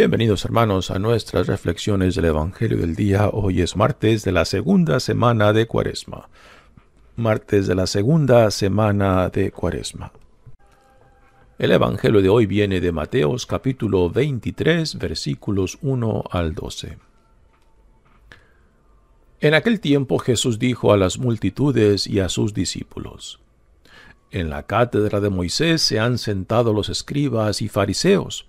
Bienvenidos hermanos a nuestras reflexiones del Evangelio del día. Hoy es martes de la segunda semana de Cuaresma. Martes de la segunda semana de Cuaresma. El Evangelio de hoy viene de Mateos capítulo 23 versículos 1 al 12. En aquel tiempo Jesús dijo a las multitudes y a sus discípulos, En la cátedra de Moisés se han sentado los escribas y fariseos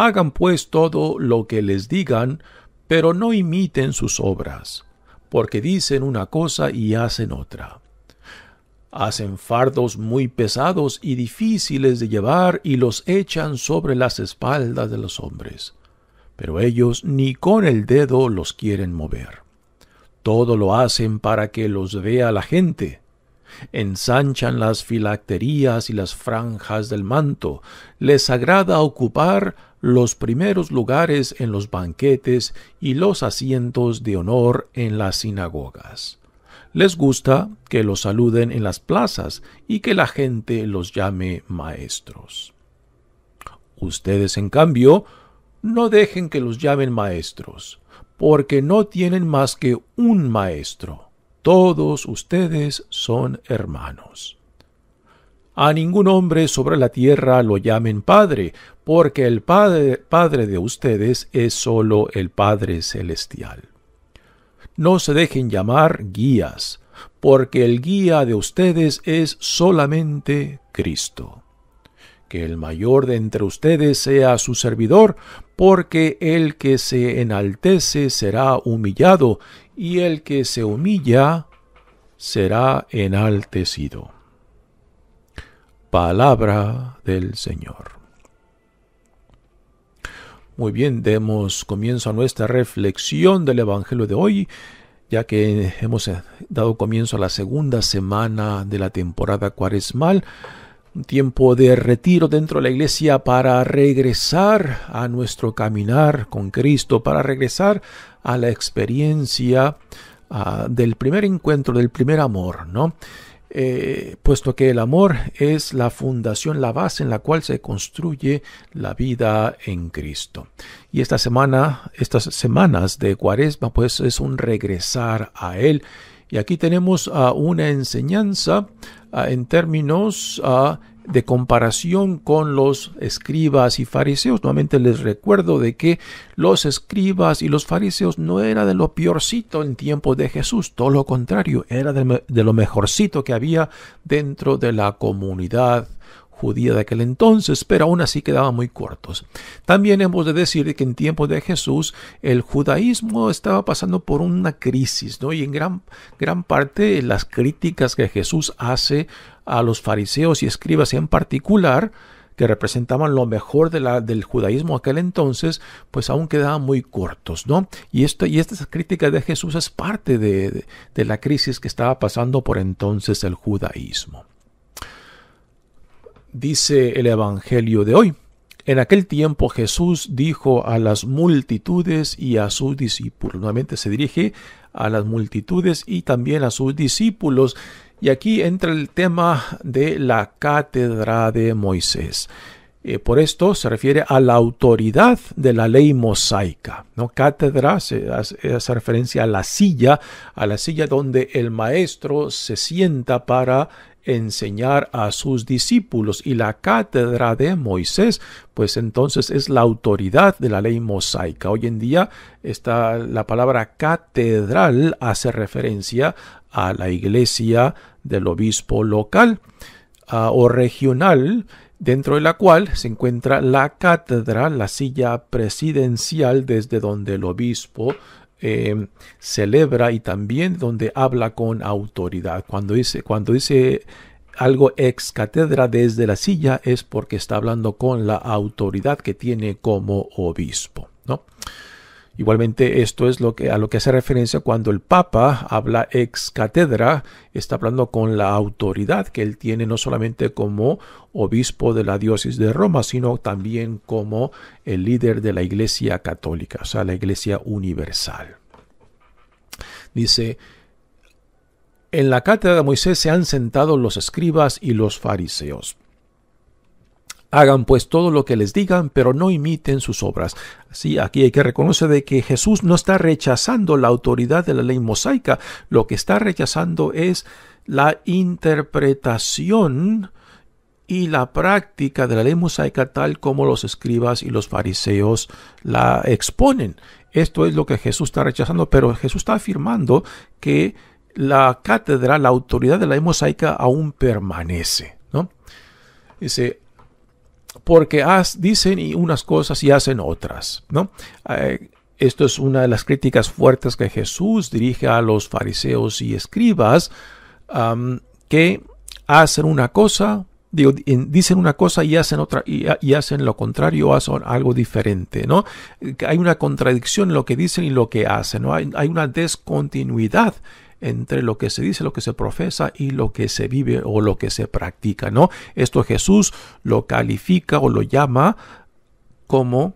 Hagan pues todo lo que les digan, pero no imiten sus obras, porque dicen una cosa y hacen otra. Hacen fardos muy pesados y difíciles de llevar y los echan sobre las espaldas de los hombres. Pero ellos ni con el dedo los quieren mover. Todo lo hacen para que los vea la gente. Ensanchan las filacterías y las franjas del manto. Les agrada ocupar los primeros lugares en los banquetes y los asientos de honor en las sinagogas. Les gusta que los saluden en las plazas y que la gente los llame maestros. Ustedes, en cambio, no dejen que los llamen maestros, porque no tienen más que un maestro. Todos ustedes son hermanos a ningún hombre sobre la tierra lo llamen Padre, porque el Padre, de ustedes es solo el Padre Celestial. No se dejen llamar guías, porque el guía de ustedes es solamente Cristo. Que el mayor de entre ustedes sea su servidor, porque el que se enaltece será humillado, y el que se humilla será enaltecido palabra del Señor. Muy bien, demos comienzo a nuestra reflexión del Evangelio de hoy, ya que hemos dado comienzo a la segunda semana de la temporada cuaresmal, un tiempo de retiro dentro de la iglesia para regresar a nuestro caminar con Cristo, para regresar a la experiencia ah, del primer encuentro, del primer amor, ¿no? Eh, puesto que el amor es la fundación, la base en la cual se construye la vida en Cristo. Y esta semana, estas semanas de Cuaresma, pues es un regresar a Él. Y aquí tenemos una enseñanza en términos a de comparación con los escribas y fariseos. Nuevamente les recuerdo de que los escribas y los fariseos no era de lo peorcito en tiempo de Jesús, todo lo contrario, era de, de lo mejorcito que había dentro de la comunidad judía de aquel entonces, pero aún así quedaban muy cortos. También hemos de decir que en tiempos de Jesús el judaísmo estaba pasando por una crisis, ¿no? Y en gran, gran parte las críticas que Jesús hace a los fariseos y escribas en particular, que representaban lo mejor de la, del judaísmo aquel entonces, pues aún quedaban muy cortos, ¿no? Y, esto, y estas críticas de Jesús es parte de la crisis que estaba pasando por entonces el judaísmo dice el Evangelio de hoy. En aquel tiempo Jesús dijo a las multitudes y a sus discípulos. Nuevamente se dirige a las multitudes y también a sus discípulos. Y aquí entra el tema de la cátedra de Moisés. Eh, por esto se refiere a la autoridad de la ley mosaica. ¿no? Cátedra se hace referencia a la silla, a la silla donde el maestro se sienta para enseñar a sus discípulos y la cátedra de Moisés, pues entonces es la autoridad de la ley mosaica. Hoy en día está la palabra catedral hace referencia a la iglesia del obispo local ah, o regional dentro de la cual se encuentra la cátedra, la silla presidencial desde donde el obispo eh, celebra y también donde habla con autoridad. Cuando dice, cuando dice algo ex cátedra desde la silla es porque está hablando con la autoridad que tiene como obispo, ¿no? Igualmente, esto es lo que, a lo que hace referencia cuando el Papa habla ex cátedra, está hablando con la autoridad que él tiene no solamente como obispo de la diócesis de Roma, sino también como el líder de la Iglesia Católica, o sea, la Iglesia Universal. Dice, en la cátedra de Moisés se han sentado los escribas y los fariseos. Hagan pues todo lo que les digan, pero no imiten sus obras. Así, aquí hay que reconocer de que Jesús no está rechazando la autoridad de la ley mosaica, lo que está rechazando es la interpretación y la práctica de la ley mosaica tal como los escribas y los fariseos la exponen. Esto es lo que Jesús está rechazando, pero Jesús está afirmando que la cátedra, la autoridad de la ley mosaica aún permanece. ¿no? Dice, porque dicen unas cosas y hacen otras, ¿no? Eh, esto es una de las críticas fuertes que Jesús dirige a los fariseos y escribas, que hacen una cosa, dicen una cosa y hacen otra, y, hacen lo contrario, o hacen algo diferente, ¿no? Eh, hay una contradicción en lo que dicen y lo que hacen, ¿no? Hay, hay una descontinuidad entre lo que se dice, lo que se profesa y lo que se vive o lo que se practica, ¿no? Esto Jesús lo califica o lo llama como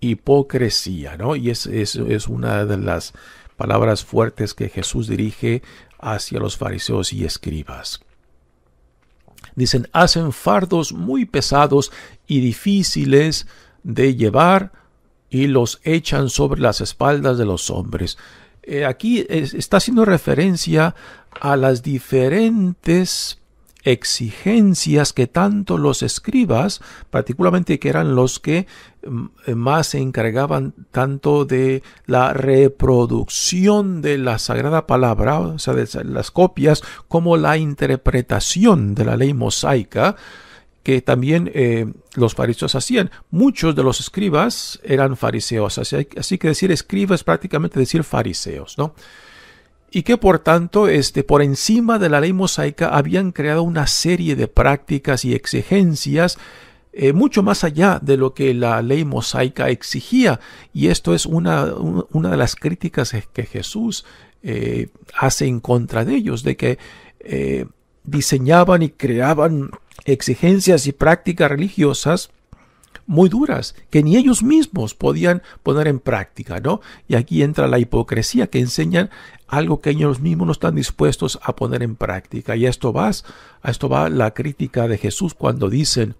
hipocresía, ¿no? Y es, es, es una de las palabras fuertes que Jesús dirige hacia los fariseos y escribas. Dicen, hacen fardos muy pesados y difíciles de llevar, y los echan sobre las espaldas de los hombres. Eh, aquí está haciendo referencia a las diferentes exigencias que tanto los escribas, particularmente que eran los que mm, eh, más se encargaban tanto de la reproducción de la sagrada palabra, o sea, de las copias, como la interpretación de la ley mosaica, que también eh, los fariseos hacían. Muchos de los escribas eran fariseos, así, que decir escribas es prácticamente decir fariseos, ¿no? Y que por tanto, este, por encima de la ley mosaica, habían creado una serie de prácticas y exigencias eh, mucho más allá de lo que la ley mosaica exigía. Y esto es una, de las críticas que Jesús eh, hace en contra de ellos, de que diseñaban y creaban exigencias y prácticas religiosas muy duras que ni ellos mismos podían poner en práctica, ¿no? Y aquí entra la hipocresía que enseñan algo que ellos mismos no están dispuestos a poner en práctica. Y a esto va, a esto va la crítica de Jesús cuando dicen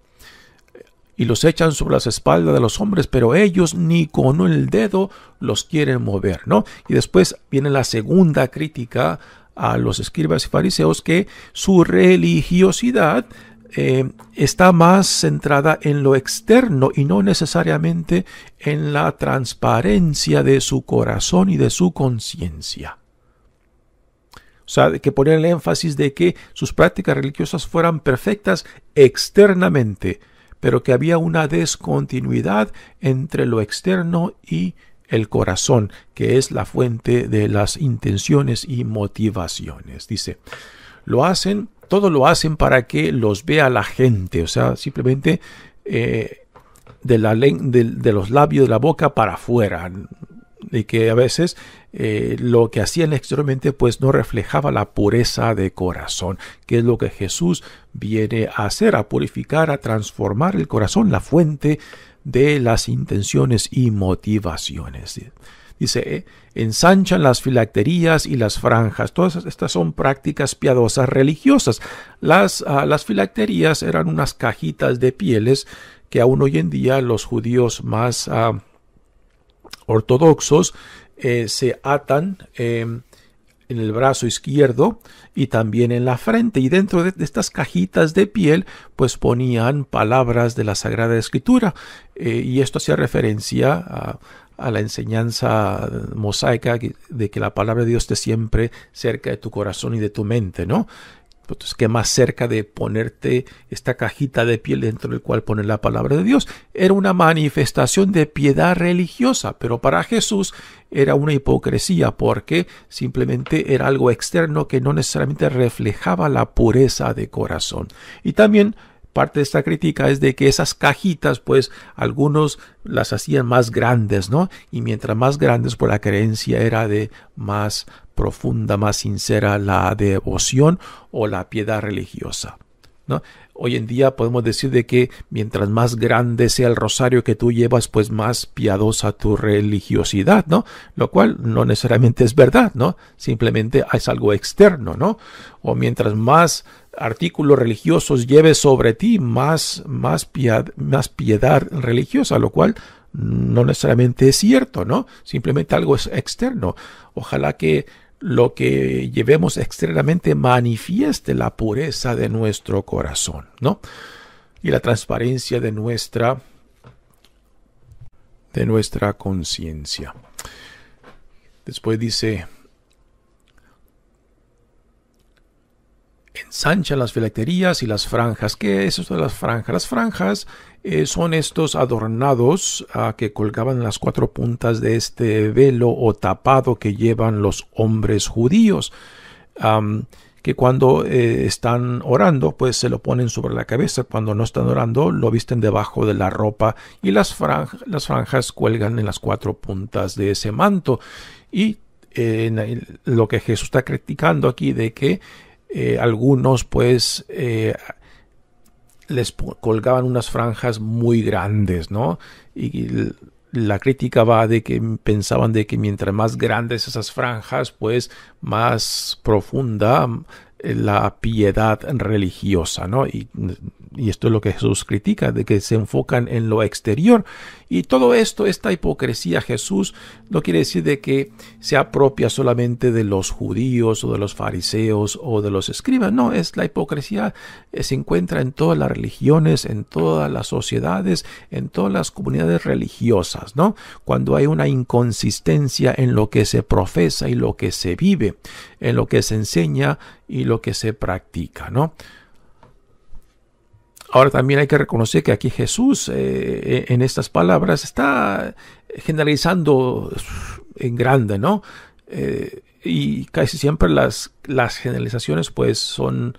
y los echan sobre las espaldas de los hombres, pero ellos ni con el dedo los quieren mover, ¿no? Y después viene la segunda crítica a los escribas y fariseos que su religiosidad eh, está más centrada en lo externo y no necesariamente en la transparencia de su corazón y de su conciencia. O sea, que poner el énfasis de que sus prácticas religiosas fueran perfectas externamente, pero que había una descontinuidad entre lo externo y el corazón, que es la fuente de las intenciones y motivaciones. Dice, lo hacen todo lo hacen para que los vea la gente, o sea, simplemente eh, de, la, los labios de la boca para afuera. Y que a veces eh, lo que hacían exteriormente pues no reflejaba la pureza de corazón, que es lo que Jesús viene a hacer, a purificar, a transformar el corazón, la fuente de las intenciones y motivaciones. Dice, eh, ensanchan las filacterías y las franjas. Todas estas son prácticas piadosas religiosas. Las, ah, las filacterías eran unas cajitas de pieles que aún hoy en día los judíos más ah, ortodoxos eh, se atan em, en el brazo izquierdo y también en la frente. Y dentro de, estas cajitas de piel, pues ponían palabras de la Sagrada Escritura. Eh, y esto hacía referencia a, a la enseñanza mosaica de que la palabra de Dios esté siempre cerca de tu corazón y de tu mente, ¿no? Entonces, ¿qué más cerca de ponerte esta cajita de piel dentro del cual poner la palabra de Dios? Era una manifestación de piedad religiosa, pero para Jesús era una hipocresía porque simplemente era algo externo que no necesariamente reflejaba la pureza de corazón. Y también parte de esta crítica es de que esas cajitas, pues algunos las hacían más grandes, ¿no? Y mientras más grandes, pues la creencia era de más profunda, más sincera la devoción o la piedad religiosa. Hoy en día podemos decir de que mientras más grande sea el rosario que tú llevas, pues más piadosa tu religiosidad, ¿no? Lo cual no necesariamente es verdad, ¿no? Simplemente es algo externo, ¿no? O mientras más artículos religiosos lleves sobre ti, más, más, piad más piedad religiosa, lo cual no necesariamente es cierto, ¿no? Simplemente algo es externo. Ojalá que lo que llevemos extremadamente manifieste la pureza de nuestro corazón, ¿no? Y la transparencia de nuestra de nuestra conciencia. Después dice ensancha las fileterías y las franjas. ¿Qué es eso de las franjas? Las franjas eh, son estos adornados a ah, que colgaban las cuatro puntas de este velo o tapado que llevan los hombres judíos. que cuando eh, están orando, pues se lo ponen sobre la cabeza. Cuando no están orando, lo visten debajo de la ropa y las, las franjas cuelgan en las cuatro puntas de ese manto. Y eh, en lo que Jesús está criticando aquí de que algunos, pues, les colgaban unas franjas muy grandes, ¿no? Y la crítica va de que pensaban de que mientras más grandes esas franjas, pues más profunda eh, la piedad religiosa, ¿no? y esto es lo que Jesús critica, de que se enfocan en lo exterior. Y todo esto, esta hipocresía, Jesús no quiere decir de que se apropia solamente de los judíos o de los fariseos o de los escribas. No, es la hipocresía eh, se encuentra en todas las religiones, en todas las sociedades, en todas las comunidades religiosas, ¿no? Cuando hay una inconsistencia en lo que se profesa y lo que se vive, en lo que se enseña y lo que se practica, ¿no? Ahora también hay que reconocer que aquí Jesús eh, eh, en estas palabras está generalizando en grande, ¿no? Eh, y casi siempre las, generalizaciones pues son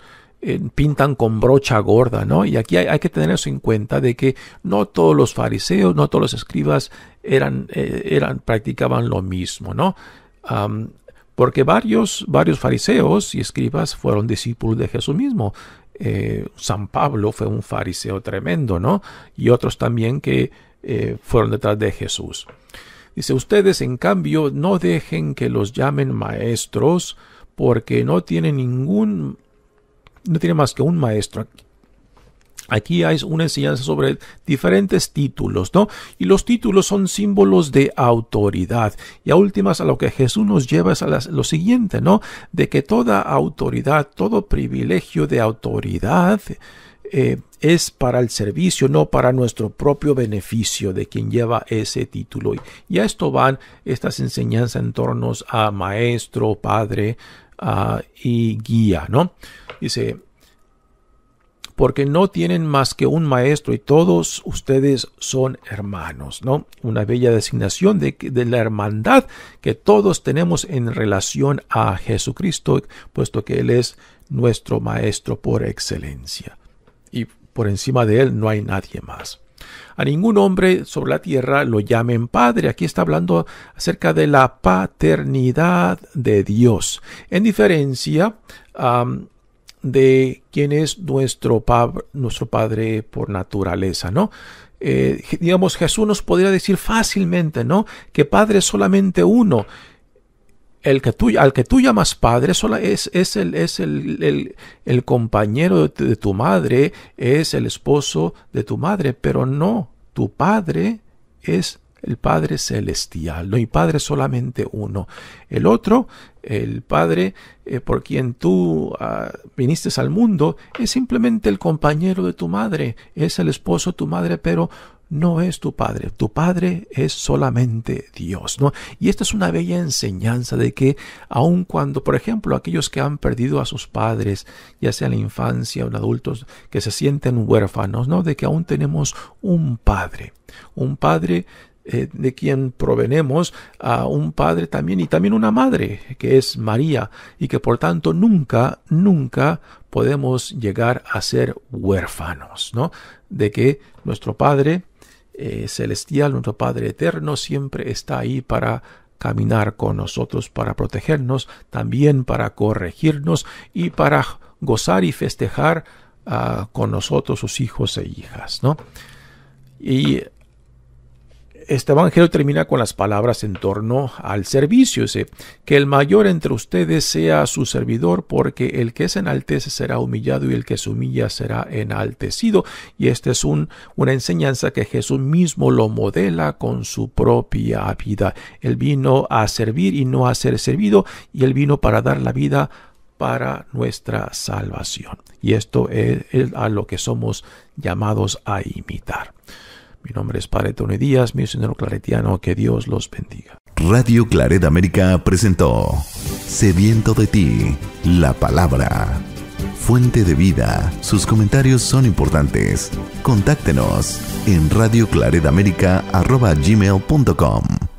pintan con brocha gorda, ¿no? Y aquí hay, que tener eso en cuenta de que no todos los fariseos, no todos los escribas eran, eran practicaban lo mismo, ¿no? porque varios, varios fariseos y escribas fueron discípulos de Jesús mismo. Eh, San Pablo fue un fariseo tremendo, ¿no? Y otros también que eh, fueron detrás de Jesús. Dice, ustedes en cambio no dejen que los llamen maestros porque no tienen ningún, no tienen más que un maestro. Aquí hay una enseñanza sobre diferentes títulos, ¿no? Y los títulos son símbolos de autoridad. Y a últimas, a lo que Jesús nos lleva es a lo siguiente, ¿no? De que toda autoridad, todo privilegio de autoridad eh, es para el servicio, no para nuestro propio beneficio de quien lleva ese título. Y a esto van estas enseñanzas en torno a maestro, padre ah, y guía, ¿no? Dice, porque no tienen más que un maestro y todos ustedes son hermanos, ¿no? Una bella designación de, la hermandad que todos tenemos en relación a Jesucristo, puesto que Él es nuestro maestro por excelencia. Y por encima de Él no hay nadie más. A ningún hombre sobre la tierra lo llamen padre. Aquí está hablando acerca de la paternidad de Dios. En diferencia, de quién es nuestro, Padre por naturaleza, ¿no? Eh, digamos, Jesús nos podría decir fácilmente, ¿no? Que Padre es solamente uno. El que tú, al que tú llamas padre es, es, el, es el, compañero de tu madre, es el esposo de tu madre, pero no, tu padre es el Padre Celestial. No hay Padre solamente uno. El otro, el Padre eh, por quien tú ah, viniste al mundo, es simplemente el compañero de tu madre, es el esposo de tu madre, pero no es tu padre, tu padre es solamente Dios, ¿no? Y esta es una bella enseñanza de que aun cuando, por ejemplo, aquellos que han perdido a sus padres, ya sea en la infancia o en adultos, que se sienten huérfanos, ¿no? De que aún tenemos un padre, un padre eh, de quien provenemos a un padre también y también una madre, que es María, y que por tanto nunca, nunca podemos llegar a ser huérfanos, ¿no? De que nuestro Padre eh, celestial, nuestro Padre eterno, siempre está ahí para caminar con nosotros, para protegernos, también para corregirnos y para gozar y festejar ah, con nosotros, sus hijos e hijas, ¿no? Y este evangelio termina con las palabras en torno al servicio. Dice, que el mayor entre ustedes sea su servidor, porque el que se enaltece será humillado y el que se humilla será enaltecido. Y esta es un, una enseñanza que Jesús mismo lo modela con su propia vida. Él vino a servir y no a ser servido, y él vino para dar la vida para nuestra salvación. Y esto es a lo que somos llamados a imitar. Mi nombre es Padre Tony Díaz, señor claretiano. Que Dios los bendiga. Radio Claret América presentó Sediento de ti, la palabra. Fuente de vida. Sus comentarios son importantes. Contáctenos en radioclaretamérica.com.